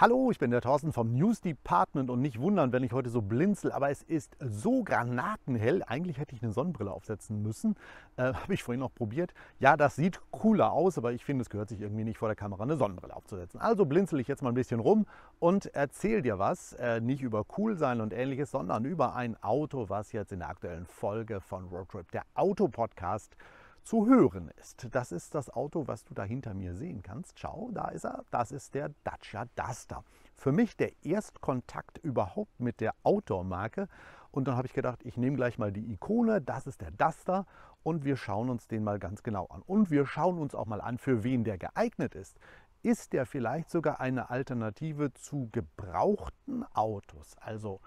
Hallo, ich bin der Thorsten vom News Department und nicht wundern, wenn ich heute so blinzel, aber es ist so granatenhell. Eigentlich hätte ich eine Sonnenbrille aufsetzen müssen. Äh, Habe ich vorhin noch probiert. Ja, das sieht cooler aus, aber ich finde, es gehört sich irgendwie nicht vor der Kamera eine Sonnenbrille aufzusetzen. Also blinzel ich jetzt mal ein bisschen rum und erzähl dir was. Äh, nicht über cool sein und ähnliches, sondern über ein Auto, was jetzt in der aktuellen Folge von Roadtrip, der Autopodcast, podcast zu hören ist. Das ist das Auto, was du da hinter mir sehen kannst. Schau, da ist er. Das ist der Dacia Duster. Für mich der Erstkontakt überhaupt mit der Outdoor-Marke. Und dann habe ich gedacht, ich nehme gleich mal die Ikone. Das ist der Duster und wir schauen uns den mal ganz genau an. Und wir schauen uns auch mal an, für wen der geeignet ist. Ist der vielleicht sogar eine Alternative zu gebrauchten Autos? Also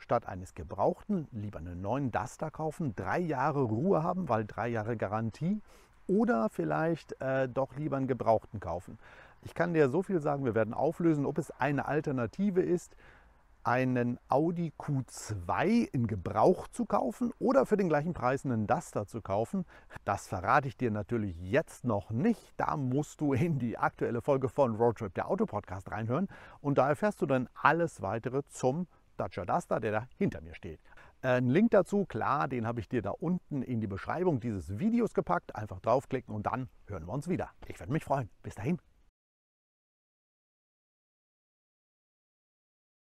statt eines gebrauchten lieber einen neuen Duster kaufen, drei Jahre Ruhe haben, weil drei Jahre Garantie oder vielleicht äh, doch lieber einen gebrauchten kaufen. Ich kann dir so viel sagen, wir werden auflösen, ob es eine Alternative ist, einen Audi Q2 in Gebrauch zu kaufen oder für den gleichen Preis einen Duster zu kaufen. Das verrate ich dir natürlich jetzt noch nicht. Da musst du in die aktuelle Folge von Roadtrip, der Autopodcast, reinhören. Und da erfährst du dann alles weitere zum Dacia Duster, der da hinter mir steht. Äh, Ein Link dazu, klar, den habe ich dir da unten in die Beschreibung dieses Videos gepackt. Einfach draufklicken und dann hören wir uns wieder. Ich würde mich freuen. Bis dahin.